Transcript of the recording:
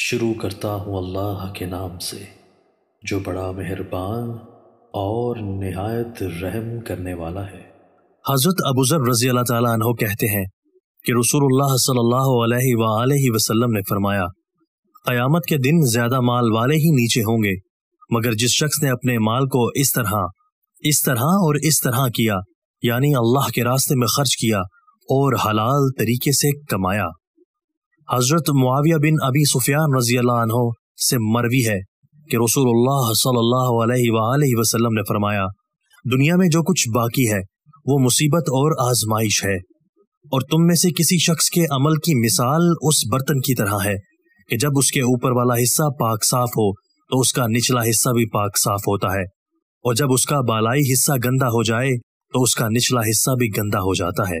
शुरू करता हूँ अल्लाह के नाम से जो बड़ा मेहरबान और नहायत रहम करने वाला है हज़रत अबूज़र रजी अल्लाह तहो कहते हैं कि रसूलुल्लाह सल्लल्लाहु अलैहि वसल्लम ने फरमाया क़यामत के दिन ज़्यादा माल वाले ही नीचे होंगे मगर जिस शख्स ने अपने माल को इस तरह इस तरह और इस तरह किया यानी अल्लाह के रास्ते में खर्च किया और हलाल तरीके से कमाया हजरत मुआविया बिन अबी सुफियान रजी से मरवी है कि रसूलुल्लाह सल्लल्लाहु अलैहि वसल्लम ने फरमाया दुनिया में जो कुछ बाकी है वो मुसीबत और आजमाइश है और तुम में से किसी शख्स के अमल की मिसाल उस बर्तन की तरह है कि जब उसके ऊपर वाला हिस्सा पाक साफ हो तो उसका निचला हिस्सा भी पाक साफ होता है और जब उसका बालाई हिस्सा गंदा हो जाए तो उसका निचला हिस्सा भी गंदा हो जाता है